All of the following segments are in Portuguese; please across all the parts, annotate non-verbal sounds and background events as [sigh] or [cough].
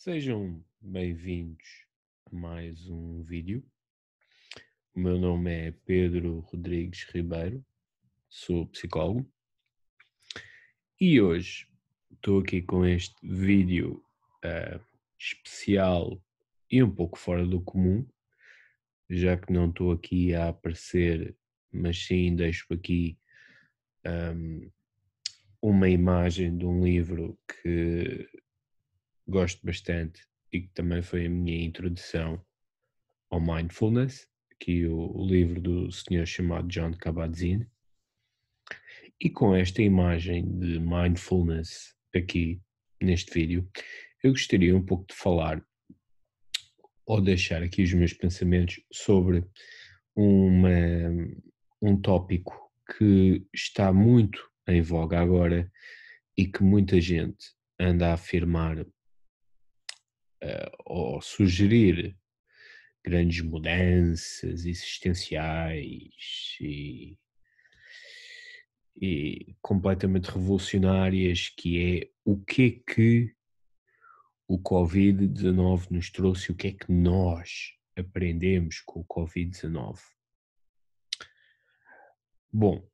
Sejam bem-vindos a mais um vídeo. O meu nome é Pedro Rodrigues Ribeiro, sou psicólogo e hoje estou aqui com este vídeo uh, especial e um pouco fora do comum, já que não estou aqui a aparecer, mas sim deixo aqui um, ehm, uma imagem de um livro que gosto bastante e que também foi a minha introdução ao mindfulness, que é o, o livro do senhor chamado John Kabat-Zinn. E com esta imagem de mindfulness aqui neste vídeo, eu gostaria um pouco de falar ou deixar aqui os meus pensamentos sobre uma, um tópico que está muito em voga agora e que muita gente anda a afirmar eh, ou sugerir grandes mudanças existenciais e, e, completamente revolucionárias, que é o que é que o Covid-19 nos trouxe, o que é que nós aprendemos com o Covid-19. Bom,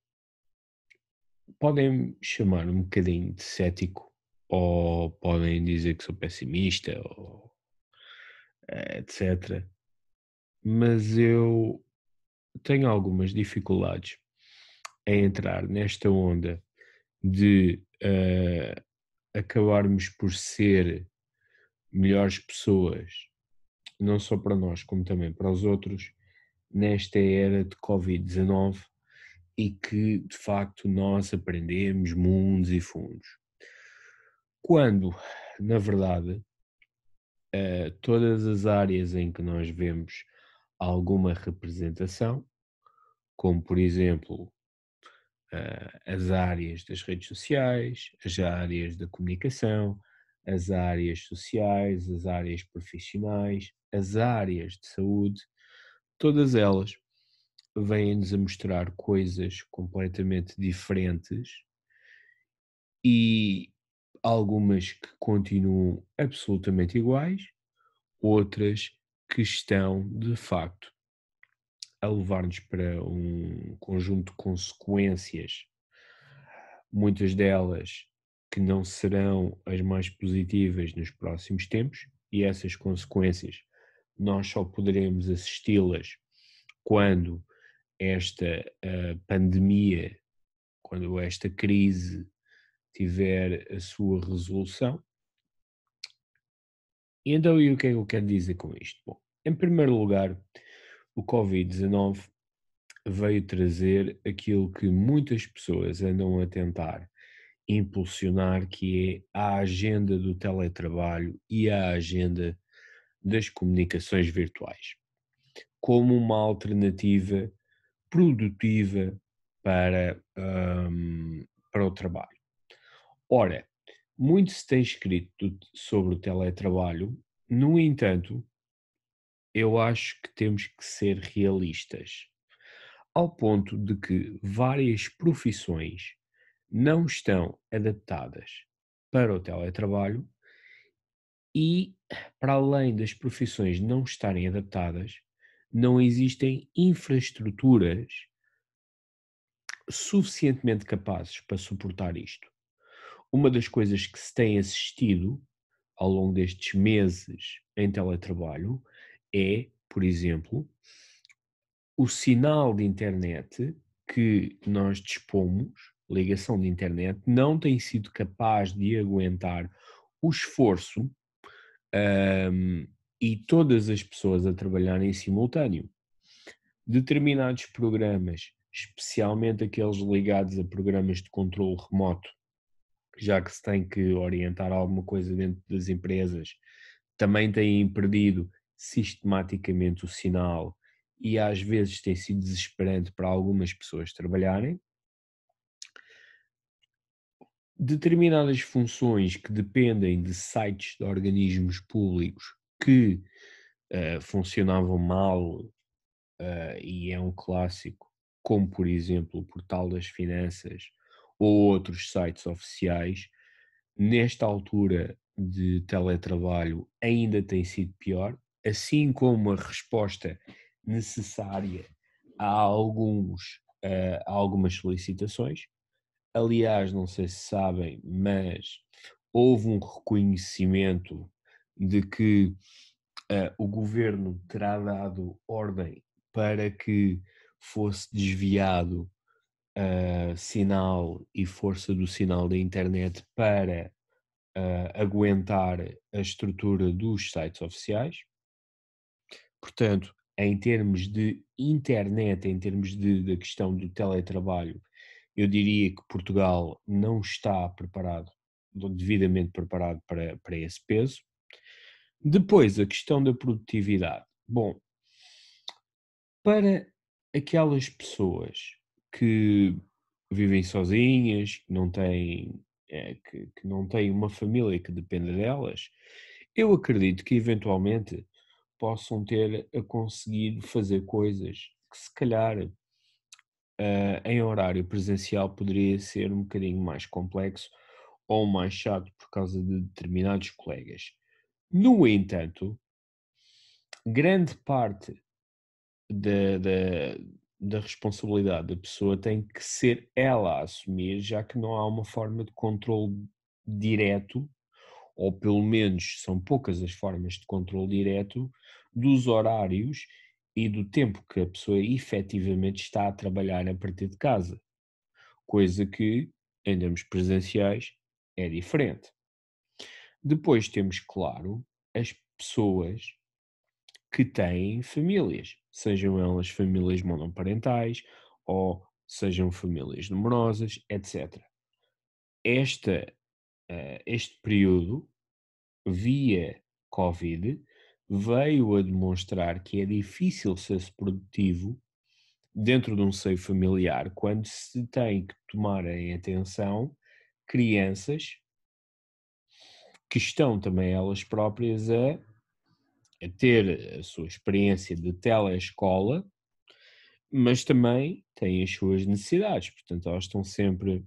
podem chamar um bocadinho de cético, ou podem dizer que sou pessimista, ou, eh, etc. Mas eu tenho algumas dificuldades em entrar nesta onda de uh, acabarmos por ser melhores pessoas, não só para nós, como também para os outros, nesta era de Covid-19 e que de facto nós aprendemos mundos e fundos. Quando, na verdade, uh, todas as áreas em que nós vemos alguma representação, como por exemplo uh, as áreas das redes sociais, as áreas da comunicação, as áreas sociais, as áreas profissionais, as áreas de saúde, todas elas vêm-nos a mostrar coisas completamente diferentes e, algumas que continuam absolutamente iguais, outras que estão, de facto, a levar-nos para um conjunto de consequências, muitas delas que não serão as mais positivas nos próximos tempos, e essas consequências nós só poderemos assisti-las quando esta eh, pandemia, quando esta crise tiver a sua resolução. E então, e o que é que eu quero dizer com isto? Bom, em primeiro lugar, o Covid-19 veio trazer aquilo que muitas pessoas andam a tentar impulsionar, que é a agenda do teletrabalho e a agenda das comunicações virtuais, como uma alternativa produtiva para, um, para o trabalho. Ora, muito se tem escrito sobre o teletrabalho, no entanto, eu acho que temos que ser realistas, ao ponto de que várias profissões não estão adaptadas para o teletrabalho e, para além das profissões não estarem adaptadas, não existem infraestruturas suficientemente capazes para suportar isto uma das coisas que se tem assistido ao longo destes meses em teletrabalho é, por exemplo, o sinal de internet que nós dispomos, ligação de internet, não tem sido capaz de aguentar o esforço um, e todas as pessoas a trabalhar em simultâneo. Determinados programas, especialmente aqueles ligados a programas de controle remoto, já que se tem que orientar alguma coisa dentro das empresas, também têm perdido sistematicamente o sinal e às vezes tem sido desesperante para algumas pessoas trabalharem. Determinadas funções que dependem de sites de organismos públicos que uh, funcionavam mal, uh, e é um clássico, como por exemplo o Portal das Finanças ou outros sites oficiais, nesta altura de teletrabalho ainda tem sido pior, assim como a resposta necessária a, alguns, a algumas solicitações. Aliás, não sei se sabem, mas houve um reconhecimento de que uh, o governo terá dado ordem para que fosse desviado uh, sinal e força do sinal da internet para uh, aguentar a estrutura dos sites oficiais. Portanto, em termos de internet, em termos de, da questão do teletrabalho, eu diria que Portugal não está preparado, devidamente preparado para, para esse peso. Depois, a questão da produtividade. Bom, para aquelas pessoas que vivem sozinhas, que não têm, é, que, que não têm uma família que dependa delas, eu acredito que eventualmente possam ter a conseguir fazer coisas que se calhar uh, em horário presencial poderia ser um bocadinho mais complexo ou mais chato por causa de determinados colegas. No entanto, grande parte de, de, da responsabilidade da pessoa tem que ser ela a assumir, já que não há uma forma de controle direto, ou pelo menos são poucas as formas de controle direto, dos horários e do tempo que a pessoa efetivamente está a trabalhar a partir de casa. Coisa que, em termos presenciais, é diferente. Depois temos, claro, as pessoas que têm famílias, sejam elas famílias monoparentais ou sejam famílias numerosas, etc. Esta, uh, este período, via Covid, veio a demonstrar que é difícil ser-se produtivo dentro de um seio familiar quando se tem que tomar em atenção crianças que estão também elas próprias a a ter a sua experiência de telescola, mas também têm as suas necessidades, portanto, elas estão sempre,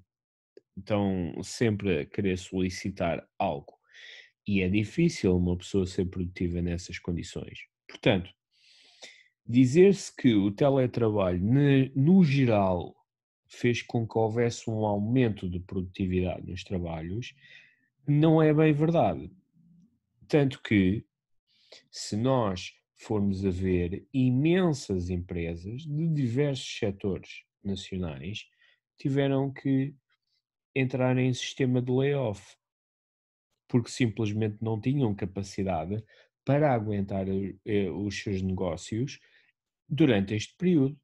estão sempre a querer solicitar algo. E é difícil uma pessoa ser produtiva nessas condições. Portanto, dizer-se que o teletrabalho, no geral, fez com que houvesse um aumento de produtividade nos trabalhos, não é bem verdade. Tanto que se nós formos a ver imensas empresas de diversos setores nacionais tiveram que entrar em sistema de layoff porque simplesmente não tinham capacidade para aguentar eh, os seus negócios durante este período.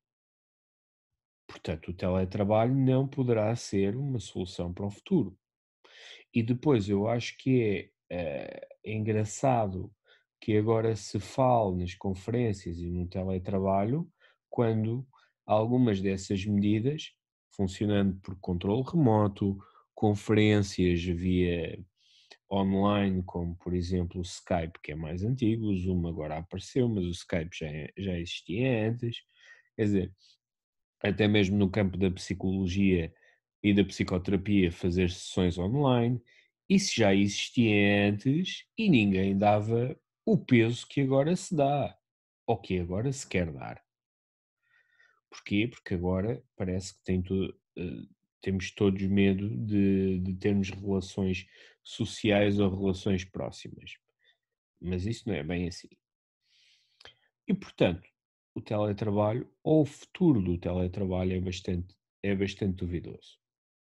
Portanto, o teletrabalho não poderá ser uma solução para o futuro. E depois eu acho que é, é engraçado que agora se fala nas conferências e no teletrabalho, quando algumas dessas medidas, funcionando por controle remoto, conferências via online, como por exemplo o Skype, que é mais antigo, o Zoom agora apareceu, mas o Skype já, é, já existia antes. Quer dizer, até mesmo no campo da psicologia e da psicoterapia, fazer sessões online, isso já existia antes e ninguém dava o peso que agora se dá, ou que agora se quer dar. Porquê? Porque agora parece que tudo, uh, temos todos medo de, de termos relações sociais ou relações próximas. Mas isso não é bem assim. E, portanto, o teletrabalho ou o futuro do teletrabalho é bastante, é bastante duvidoso.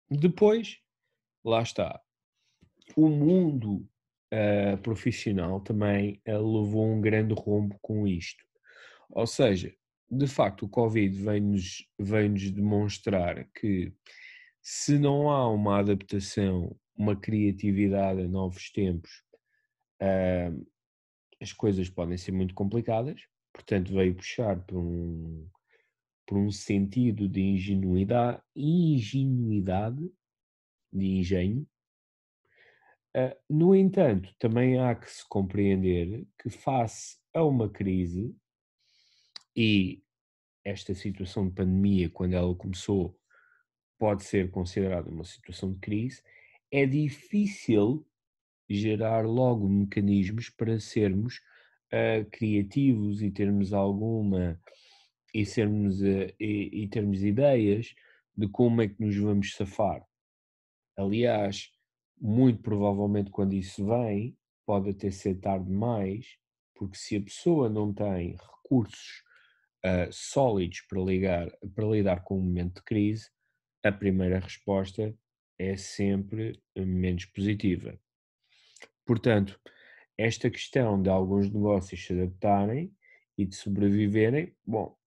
Depois, lá está. O mundo uh, profissional também uh, levou um grande rombo com isto. Ou seja, de facto, o Covid vem-nos vem -nos demonstrar que se não há uma adaptação, uma criatividade a novos tempos, uh, as coisas podem ser muito complicadas. Portanto, veio puxar por um, por um sentido de ingenuidade, ingenuidade de engenho, ah, no entanto, também há que se compreender que, face a uma crise, e esta situação de pandemia, quando ela começou, pode ser considerada uma situação de crise, é difícil gerar logo mecanismos para sermos uh, criativos e termos alguma e sermos uh, e, e termos ideias de como é que nos vamos safar. Aliás, muito provavelmente quando isso vem, pode até ser tarde demais, porque se a pessoa não tem recursos uh, sólidos para, ligar, para lidar com o momento de crise, a primeira resposta é sempre ah, menos positiva. Portanto, esta questão de alguns negócios se adaptarem e de sobreviverem, bom,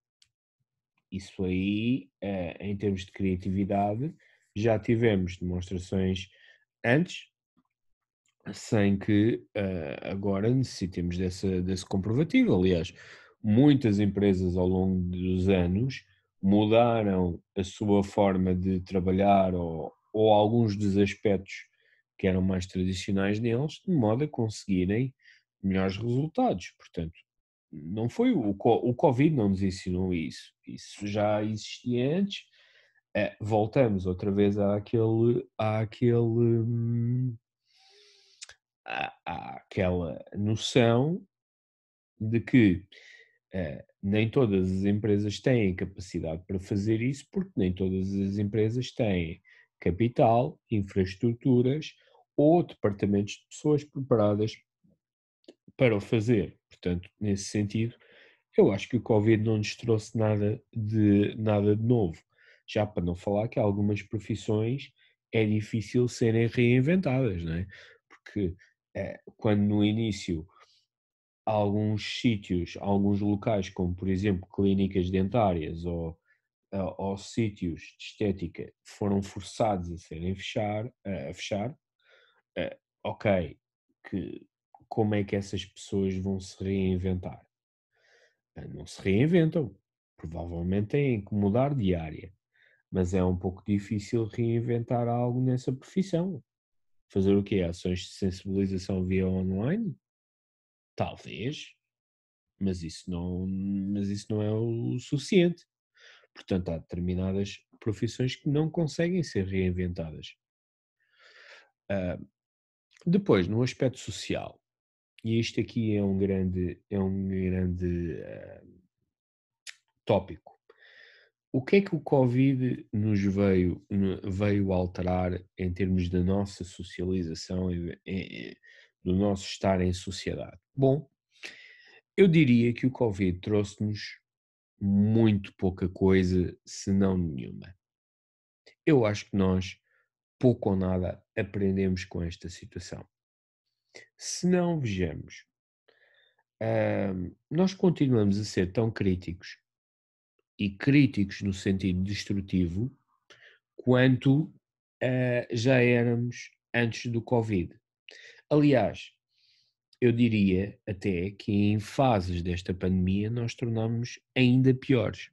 isso aí, uh, em termos de criatividade, já tivemos demonstrações antes, sem que uh, agora necessitemos desse comprovativo. Aliás, muitas empresas ao longo dos anos mudaram a sua forma de trabalhar ou, ou alguns dos aspectos que eram mais tradicionais neles, de modo a conseguirem melhores resultados. Portanto, não foi o, o Covid não nos ensinou isso. Isso já existia antes é, voltamos outra vez àquele, àquele, hum, à, àquela noção de que é, nem todas as empresas têm capacidade para fazer isso, porque nem todas as empresas têm capital, infraestruturas ou departamentos de pessoas preparadas para o fazer. Portanto, nesse sentido, eu acho que o Covid não nos trouxe nada de, nada de novo. Já para não falar que algumas profissões é difícil serem reinventadas, não é? Porque é, quando no início alguns sítios, alguns locais, como por exemplo clínicas dentárias ou, eh, ou sítios de estética, foram forçados a serem fechar, a fechar, é, ok, que, como é que essas pessoas vão se reinventar? Não se reinventam, provavelmente têm que mudar de área mas é um pouco difícil reinventar algo nessa profissão. Fazer o quê? Ações de sensibilização via online? Talvez, mas isso não, mas isso não é o suficiente. Portanto, há determinadas profissões que não conseguem ser reinventadas. Uh, depois, no aspecto social, e isto aqui é um grande, é um grande uh, tópico o que é que o Covid nos veio, veio alterar em termos da nossa socialização, e do nosso estar em sociedade? Bom, eu diria que o Covid trouxe-nos muito pouca coisa, se não nenhuma. Eu acho que nós pouco ou nada aprendemos com esta situação. Se não vejamos, hum, nós continuamos a ser tão críticos e críticos no sentido destrutivo quanto uh, já éramos antes do Covid. Aliás, eu diria até que em fases desta pandemia nós tornámos ainda piores,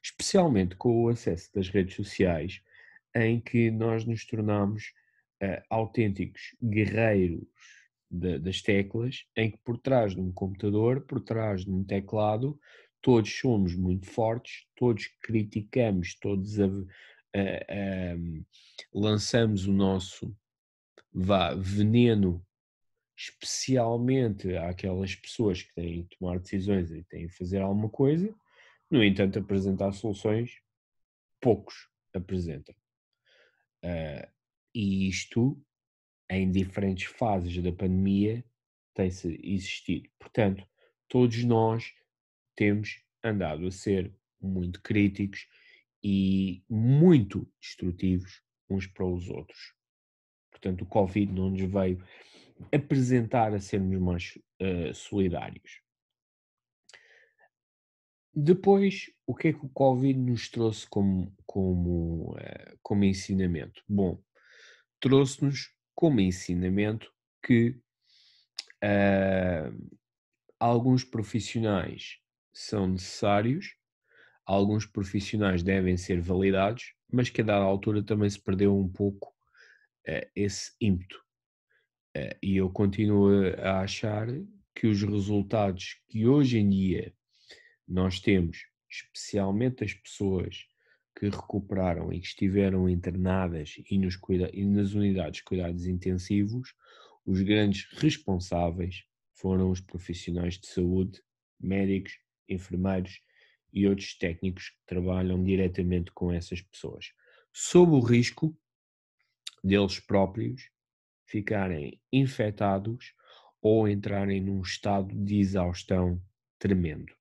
especialmente com o acesso das redes sociais, em que nós nos tornámos uh, eh, autênticos guerreiros de, das teclas, em que por trás de um computador, por trás de um teclado, todos somos muito fortes, todos criticamos, todos a, a, a, lançamos o nosso vá, veneno, especialmente àquelas pessoas que têm que tomar decisões e têm que fazer alguma coisa, no entanto, apresentar soluções, poucos apresentam. Uh, e isto, em diferentes fases da pandemia, tem-se existido. Portanto, todos nós temos andado a ser muito críticos e muito destrutivos uns para os outros. Portanto, o Covid não nos veio apresentar a sermos mais uh, solidários. Depois, o que é que o Covid nos trouxe como, como, uh, como ensinamento? Bom, trouxe-nos como ensinamento que uh, alguns profissionais são necessários, alguns profissionais devem ser validados, mas que a dada altura também se perdeu um pouco uh, esse ímpeto. Uh, e eu continuo a achar que os resultados que hoje em dia nós temos, especialmente as pessoas que recuperaram e que estiveram internadas e, nos cuida e nas unidades de cuidados intensivos, os grandes responsáveis foram os profissionais de saúde, médicos, enfermeiros e outros técnicos que trabalham diretamente com essas pessoas, sob o risco deles próprios ficarem infectados ou entrarem num estado de exaustão tremendo.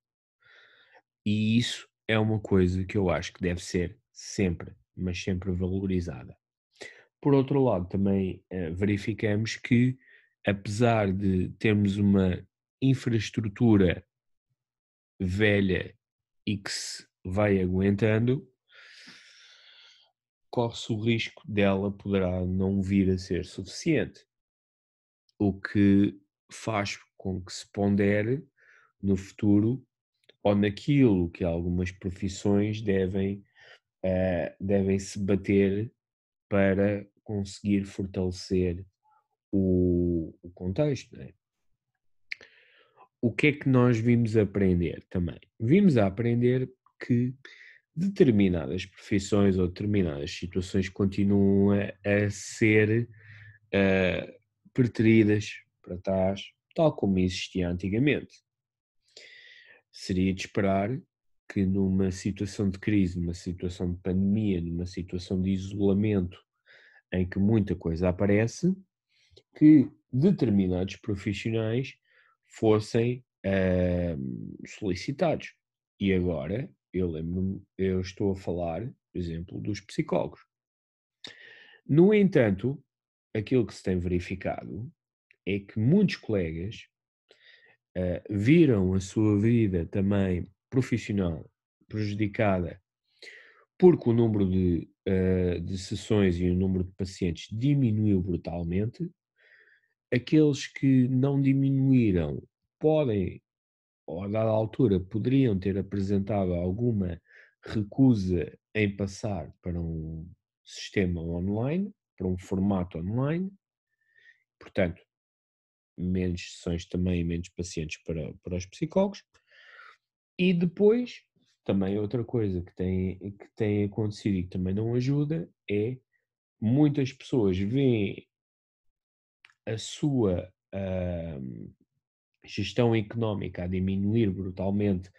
E isso é uma coisa que eu acho que deve ser sempre, mas sempre valorizada. Por outro lado, também eh, verificamos que, apesar de termos uma infraestrutura velha e que se vai aguentando, corre-se o risco dela poderá não vir a ser suficiente. O que faz com que se pondere no futuro ou naquilo que algumas profissões devem, uh, devem se bater para conseguir fortalecer o, o contexto. Né? o que é que nós vimos aprender também? Vimos a aprender que determinadas profissões ou determinadas situações continuam a ser uh, preteridas para trás, tal como existia antigamente. Seria de esperar que numa situação de crise, numa situação de pandemia, numa situação de isolamento em que muita coisa aparece, que determinados profissionais fossem é, solicitados. E agora, eu lembro eu estou a falar, por exemplo, dos psicólogos. No entanto, aquilo que se tem verificado é que muitos colegas eh, viram a sua vida também profissional prejudicada porque o número de, uh, de sessões e o número de pacientes diminuiu brutalmente aqueles que não diminuíram podem, ou a dada altura, poderiam ter apresentado alguma recusa em passar para um sistema online, para um formato online, portanto, menos sessões também, menos pacientes para, para os psicólogos. E depois, também outra coisa que tem, que tem acontecido e que também não ajuda é muitas pessoas veem a sua uh, gestão económica a diminuir brutalmente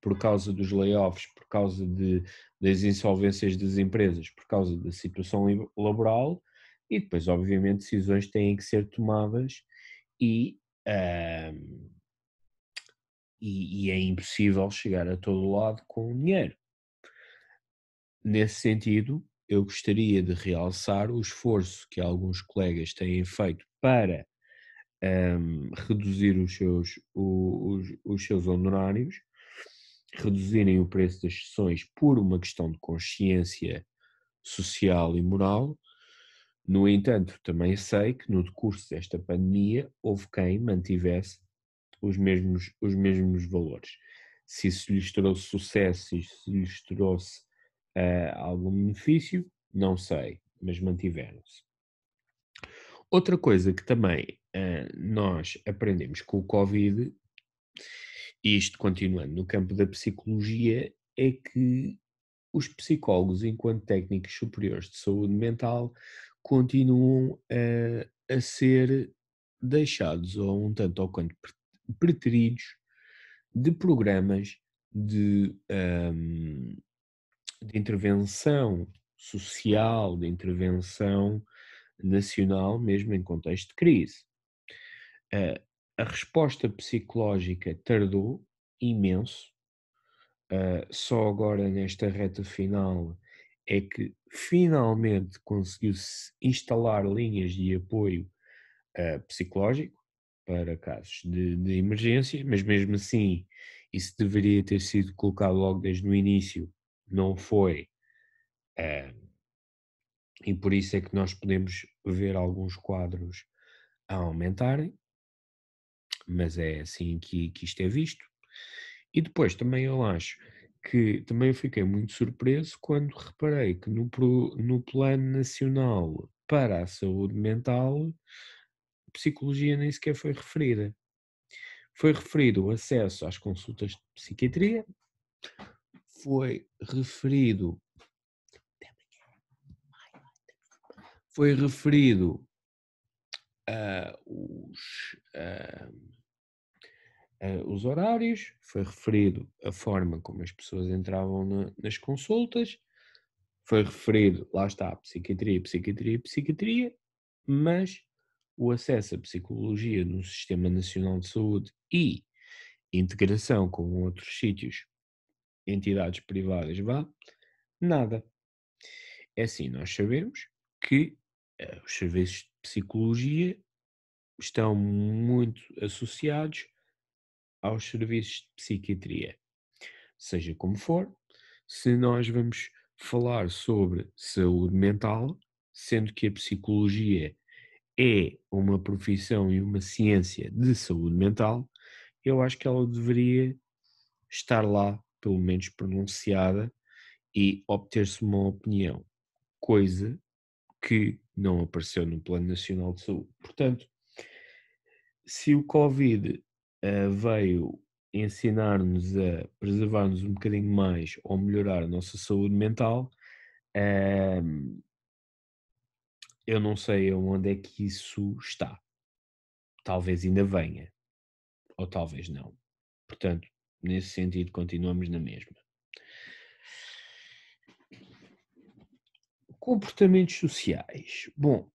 por causa dos layoffs, por causa de, das insolvências das empresas, por causa da situação laboral, e depois, obviamente, decisões têm que ser tomadas e, uh, e, e, é impossível chegar a todo lado com o dinheiro. Nesse sentido, eu gostaria de realçar o esforço que alguns colegas têm feito para um, reduzir os seus, os, os seus honorários, reduzirem o preço das sessões por uma questão de consciência social e moral. No entanto, também sei que no decurso desta pandemia houve quem mantivesse os mesmos, os mesmos valores. Se isso lhes trouxe sucesso, se isso lhes trouxe uh, algum benefício, não sei, mas mantiveram-se. Outra coisa que também uh, nós aprendemos com o Covid, isto continuando no campo da psicologia, é que os psicólogos, enquanto técnicos superiores de saúde mental, continuam uh, a ser deixados ou um tanto ou quanto preteridos de programas de, um, de intervenção social, de intervenção nacional, mesmo em contexto de crise. a resposta psicológica tardou imenso, só agora nesta reta final é que finalmente conseguiu-se instalar linhas de apoio eh, psicológico para casos de, de emergência, mas mesmo assim isso deveria ter sido colocado logo desde o início, não foi. Uh, e por isso é que nós podemos ver alguns quadros a aumentarem, mas é assim que, que isto é visto. E depois também eu acho que também fiquei muito surpreso quando reparei que no, no Plano Nacional para a Saúde Mental, psicologia nem sequer foi referida. Foi referido o acesso às consultas de psiquiatria, foi referido foi referido ah, os, ah, ah, os, horários, foi referido a forma como as pessoas entravam na, nas consultas, foi referido, lá está, psiquiatria, psiquiatria, psiquiatria, mas o acesso à psicologia no Sistema Nacional de Saúde e integração com outros sítios, entidades privadas, vá, nada. É assim, nós sabemos que eh, os serviços de psicologia estão muito associados aos serviços de psiquiatria. Seja como for, se nós vamos falar sobre saúde mental, sendo que a psicologia é uma profissão e uma ciência de saúde mental, eu acho que ela deveria estar lá, pelo menos pronunciada, e obter-se uma opinião, coisa que não apareceu no Plano Nacional de Saúde. Portanto, se o Covid uh, veio ensinar-nos a preservar-nos um bocadinho mais ou melhorar a nossa saúde mental, uh, eu não sei onde é que isso está. Talvez ainda venha, ou talvez não. Portanto, nesse sentido, continuamos na mesma. Comportamentos sociais. Bom,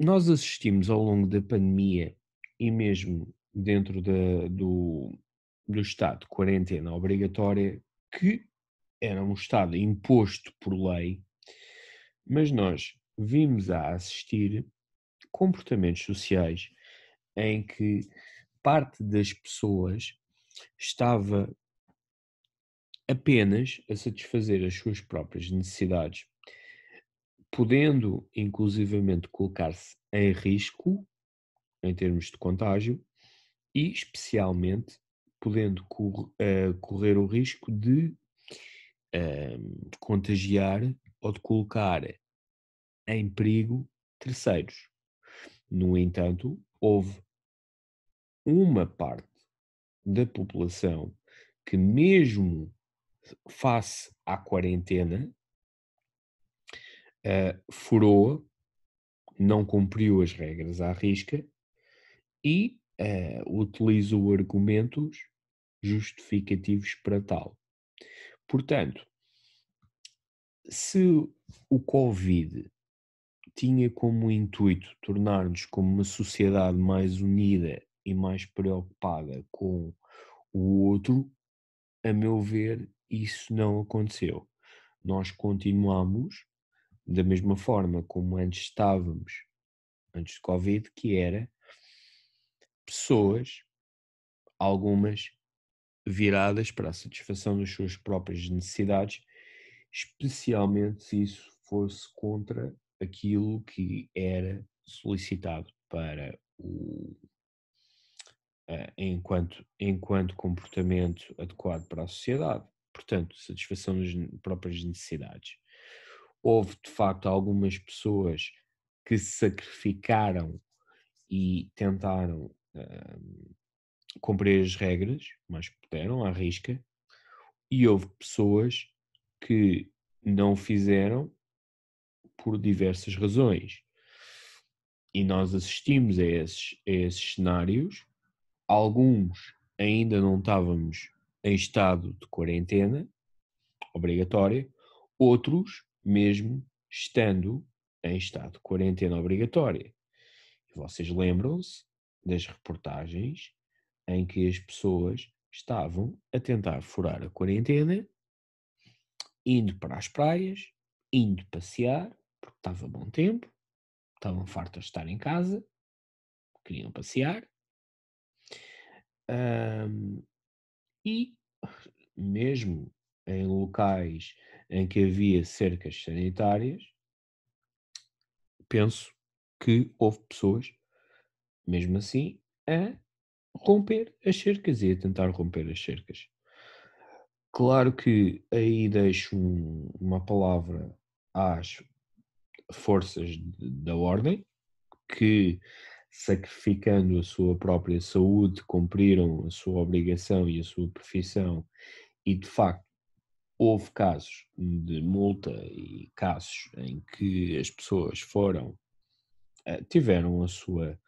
nós assistimos ao longo da pandemia e mesmo dentro da, do, do estado de quarentena obrigatória, que era um estado imposto por lei, mas nós vimos a assistir comportamentos sociais em que parte das pessoas estava apenas a satisfazer as suas próprias necessidades podendo inclusivamente colocar-se em risco em termos de contágio e especialmente podendo eh, correr o risco de um, ehm, contagiar ou de colocar em perigo terceiros. No entanto, houve uma parte da população que, mesmo face à quarentena, uh, eh, furou, não cumpriu as regras à risca e uh, eh, utilizou argumentos justificativos para tal. Portanto, se o Covid tinha como intuito tornar-nos como uma sociedade mais unida e mais preocupada com o outro, a meu ver, isso não aconteceu. Nós continuamos da mesma forma como antes estávamos, antes de Covid, que era pessoas, algumas viradas para a satisfação das suas próprias necessidades, especialmente se isso fosse contra aquilo que era solicitado para o eh, enquanto, enquanto comportamento adequado para a sociedade. Portanto, satisfação das próprias necessidades houve de facto algumas pessoas que se sacrificaram e tentaram uh, cumprir as regras, mas puderam, à risca, e houve pessoas que não fizeram por diversas razões. E nós assistimos a esses, a esses cenários, alguns ainda não estávamos em estado de quarentena obrigatória, outros mesmo estando em estado de quarentena obrigatória. Vocês lembram-se das reportagens em que as pessoas estavam a tentar furar a quarentena, indo para as praias, indo passear, porque estava bom tempo, estavam fartas de estar em casa, queriam passear. Um, e mesmo em locais em que havia cercas sanitárias, penso que houve pessoas, mesmo assim, a romper as cercas e a tentar romper as cercas. Claro que aí deixo um, uma palavra às forças de, da ordem, que sacrificando a sua própria saúde cumpriram a sua obrigação e a sua profissão e de facto houve casos de multa e casos em que as pessoas foram, eh, tiveram a sua,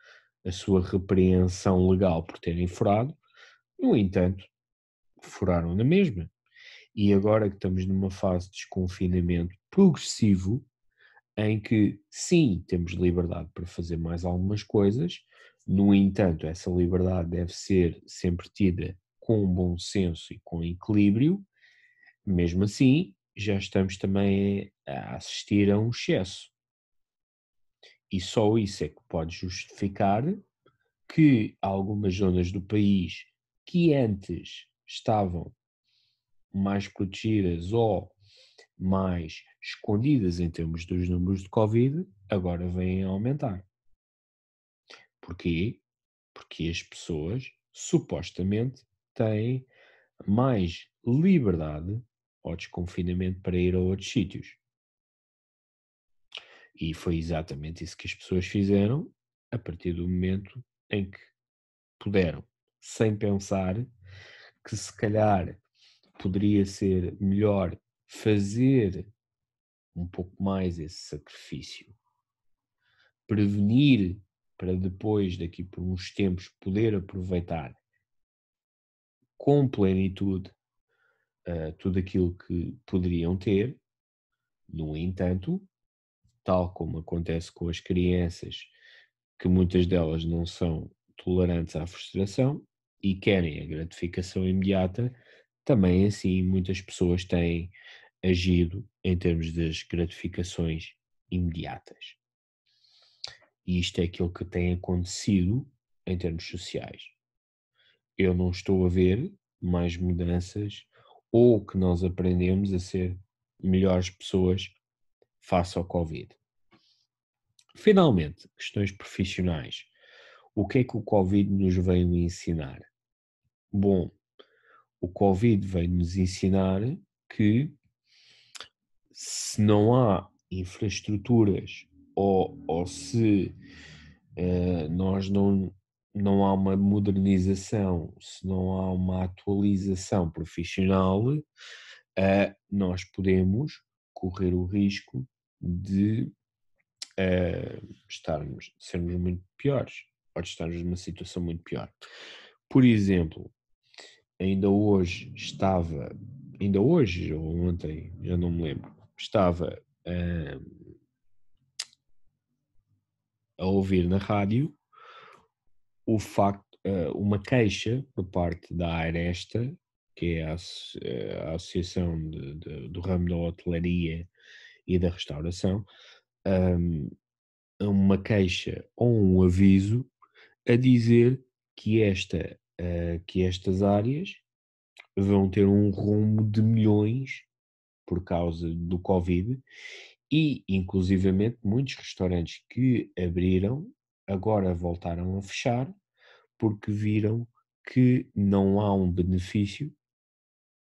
a sua repreensão legal por terem furado, no entanto, furaram na mesma. E agora que estamos numa fase de desconfinamento progressivo, em que sim, temos liberdade para fazer mais algumas coisas, no entanto, essa liberdade deve ser sempre tida com bom senso e com equilíbrio, mesmo assim, já estamos também a assistir a um excesso. E só isso é que pode justificar que algumas zonas do país que antes estavam mais protegidas ou mais escondidas em termos dos números de Covid, agora vêm a aumentar. Porquê? Porque as pessoas supostamente têm mais liberdade ao desconfinamento para ir a outros sítios. E foi exatamente isso que as pessoas fizeram a partir do momento em que puderam, sem pensar que se calhar poderia ser melhor fazer um pouco mais esse sacrifício, prevenir para depois, daqui por uns tempos, poder aproveitar com plenitude uh, tudo aquilo que poderiam ter. No entanto, tal como acontece com as crianças, que muitas delas não são tolerantes à frustração e querem a gratificação imediata, também assim muitas pessoas têm agido em termos das gratificações imediatas. E isto é aquilo que tem acontecido em termos sociais. Eu não estou a ver mais mudanças ou que nós aprendemos a ser melhores pessoas face ao Covid. Finalmente, questões profissionais. O que é que o Covid nos veio ensinar? Bom, o Covid veio nos ensinar que se não há infraestruturas ou, ou se uh, nós não não há uma modernização, se não há uma atualização profissional, uh, nós podemos correr o risco de uh, estarmos, sermos muito piores, ou de estarmos numa situação muito pior. Por exemplo, ainda hoje estava, ainda hoje ou ontem, já não me lembro, estava uh, a ouvir na rádio o facto, eh, uma queixa por parte da Aresta, que é a, eh, a Associação de, de, do Ramo da Hotelaria e da Restauração, um, uma queixa ou um aviso a dizer que, esta, uh, que estas áreas vão ter um rumo de milhões por causa do Covid e, inclusivamente, muitos restaurantes que abriram agora voltaram a fechar porque viram que não há um benefício,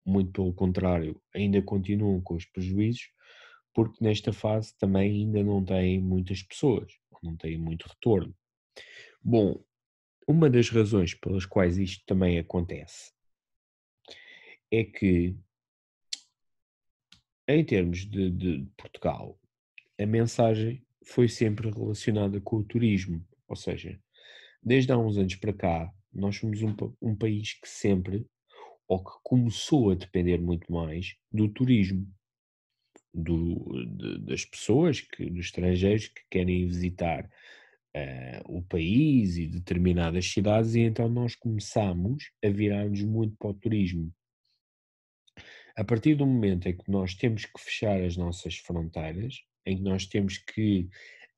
muito pelo contrário, ainda continuam com os prejuízos, porque nesta fase também ainda não têm muitas pessoas, não têm muito retorno. Bom, uma das razões pelas quais isto também acontece é que, em termos de, de Portugal, a mensagem foi sempre relacionada com o turismo. Ou seja, desde há uns anos para cá, nós somos um, um país que sempre, ou que começou a depender muito mais do turismo. Do, de, das pessoas, que, dos estrangeiros que querem visitar Uh, o país e determinadas cidades, e então nós começamos a virar-nos muito para o turismo. A partir do momento em que nós temos que fechar as nossas fronteiras, em que nós temos que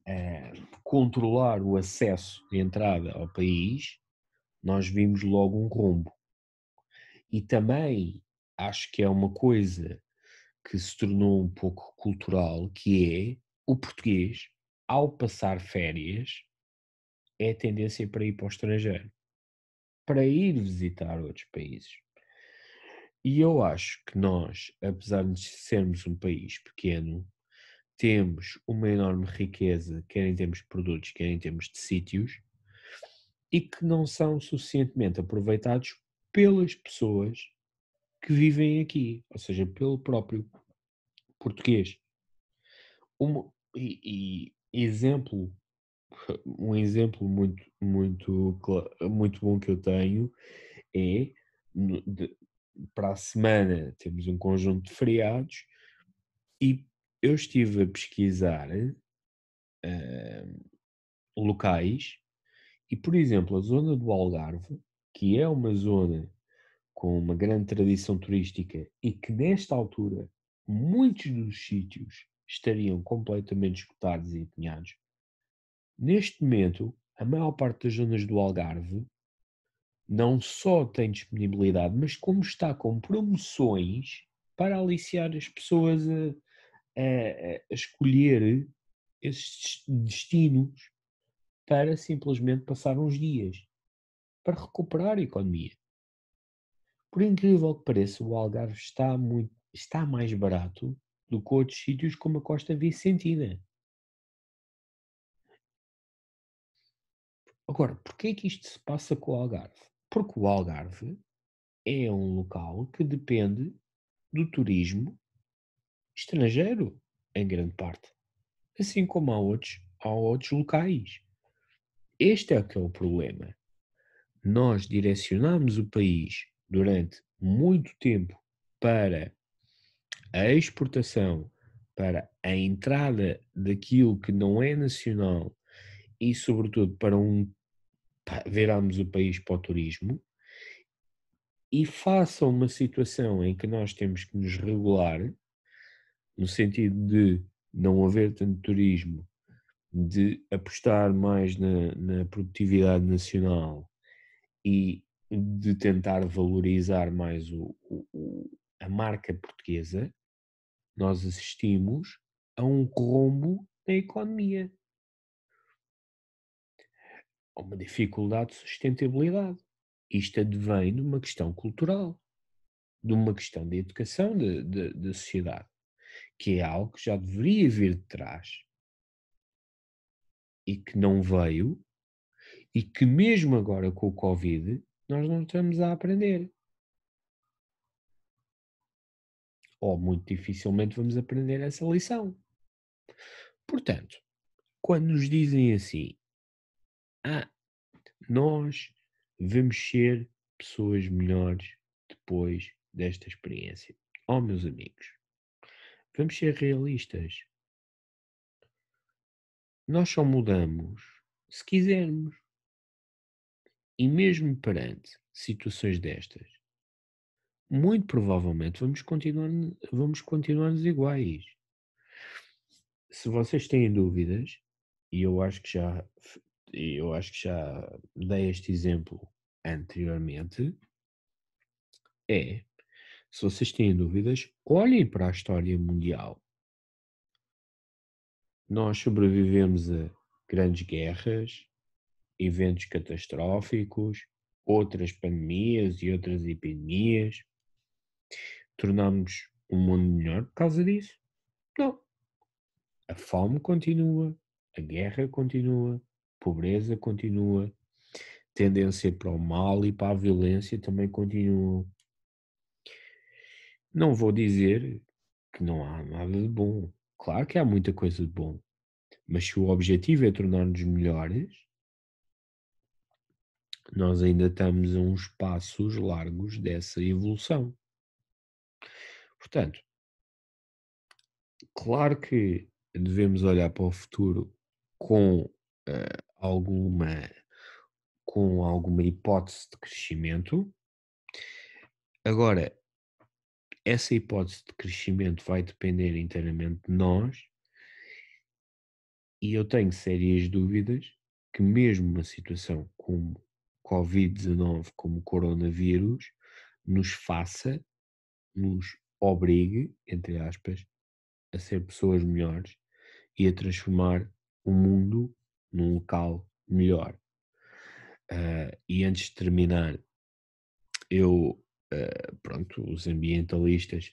eh, controlar o acesso de entrada ao país, nós vimos logo um rombo. E também acho que é uma coisa que se tornou um pouco cultural, que é o português, ao passar férias, é a tendência para ir para o estrangeiro, para ir visitar outros países. E eu acho que nós, apesar de sermos um país pequeno, temos uma enorme riqueza, quer em termos de produtos, quer em termos de sítios, e que não são suficientemente aproveitados pelas pessoas que vivem aqui, ou seja, pelo próprio português. Um, e, e exemplo, [laughs] um exemplo muito, muito, muito bom que eu tenho é de, para a semana temos um conjunto de feriados e eu estive a pesquisar uh, locais e, por exemplo, a zona do Algarve, que é uma zona com uma grande tradição turística e que, nesta altura, muitos dos sítios estariam completamente escutados e empenhados, neste momento, a maior parte das zonas do Algarve não só tem disponibilidade, mas como está com promoções para aliciar as pessoas a a, a escolher esses destinos para simplesmente passar uns dias, para recuperar a economia. Por incrível que pareça, o Algarve está, muito, está mais barato do que outros sítios como a Costa Vicentina. Agora, porquê é que isto se passa com o Algarve? Porque o Algarve é um local que depende do turismo estrangeiro, em grande parte, assim como há outros, há outros locais. Este é que é o problema. Nós direcionamos o país durante muito tempo para a exportação, para a entrada daquilo que não é nacional e, sobretudo, para um para virarmos o país para o turismo e faça uma situação em que nós temos que nos regular no sentido de não haver tanto turismo, de apostar mais na, na produtividade nacional e de tentar valorizar mais o, o, a marca portuguesa, nós assistimos a um rombo na economia. A uma dificuldade de sustentabilidade. Isto advém de uma questão cultural, de uma questão de educação da sociedade que é algo que já deveria vir de trás e que não veio e que mesmo agora com o Covid nós não estamos a aprender. Ou muito dificilmente vamos aprender essa lição. Portanto, quando nos dizem assim, ah, nós vamos ser pessoas melhores depois desta experiência. Oh, meus amigos, Vamos ser realistas. Nós só mudamos se quisermos. E mesmo perante situações destas, muito provavelmente vamos continuar, vamos continuar iguais. Se vocês têm dúvidas, e eu acho que já eu acho que já dei este exemplo anteriormente, é se vocês têm dúvidas, olhem para a história mundial. Nós sobrevivemos a grandes guerras, eventos catastróficos, outras pandemias e outras epidemias. Tornamos um mundo melhor por causa disso? Não. A fome continua, a guerra continua, a pobreza continua, tendência para o mal e para a violência também continuam. Não vou dizer que não há nada de bom. Claro que há muita coisa de bom. Mas se o objetivo é tornar-nos melhores, nós ainda estamos a uns passos largos dessa evolução. Portanto, claro que devemos olhar para o futuro com uh, alguma com alguma hipótese de crescimento. Agora, essa hipótese de crescimento vai depender inteiramente de nós, e eu tenho sérias dúvidas que, mesmo uma situação como Covid-19, como coronavírus, nos faça, nos obrigue, entre aspas, a ser pessoas melhores e a transformar o mundo num local melhor. Uh, e antes de terminar, eu eh, pronto, os ambientalistas,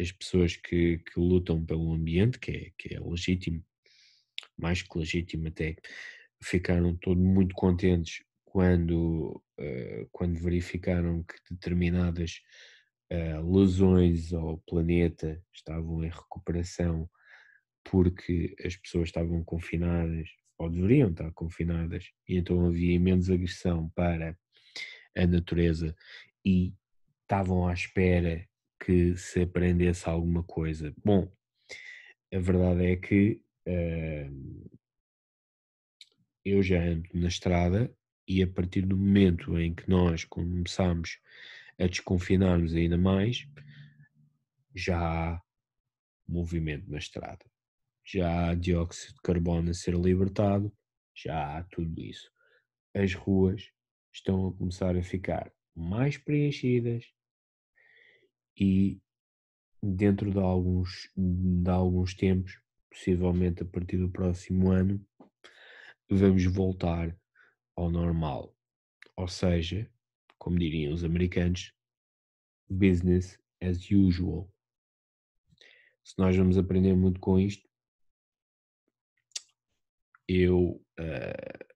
as pessoas que, que lutam pelo ambiente, que é, que é legítimo, mais que legítimo até, ficaram todos muito contentes quando, uh, quando verificaram que determinadas uh, lesões ao planeta estavam em recuperação porque as pessoas estavam confinadas ou deveriam estar confinadas e então havia menos agressão para a natureza e estavam à espera que se aprendesse alguma coisa. Bom, a verdade é que uh, eu já ando na estrada e a partir do momento em que nós começamos a desconfinarmos ainda mais, já há movimento na estrada, já há dióxido de carbono a ser libertado, já há tudo isso. As ruas estão a começar a ficar mais preenchidas, e dentro de alguns, de alguns tempos, possivelmente a partir do próximo ano, vamos voltar ao normal. Ou seja, como diriam os americanos, business as usual. Se nós vamos aprender muito com isto, eu, uh,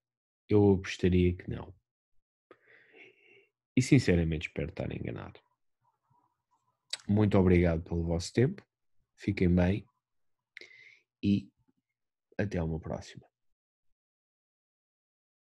eu apostaria que não. E sinceramente espero estar enganado. Muito obrigado pelo vosso tempo, fiquem bem e até uma próxima.